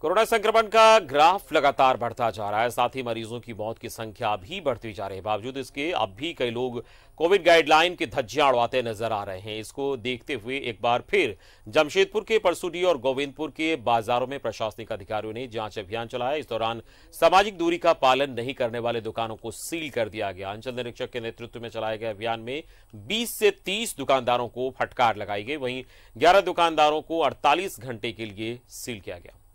corona संक्रमण का graph लगातार बढ़ता जा रहा है साथ ही मरीजों की मौत की संख्या भी बढ़ती जा रही है बावजूद इसके अब भी कई लोग कोविड गाइडलाइन के धज्जियां उड़ाते नजर आ रहे हैं इसको देखते हुए एक बार फिर जमशेदपुर के परसुडी और गोविंदपुर के बाजारों में प्रशासनिक अधिकारियों ने जांच अभियान चलाया इस दौरान सामाजिक दूरी का पालन नहीं करने वाले दुकानों को सील कर दिया गया अंचल निरीक्षक के नेतृत्व में चलाए गए अभियान में बीस से तीस दुकानदारों को फटकार लगाई गई वहीं ग्यारह दुकानदारों को अड़तालीस घंटे के लिए सील किया गया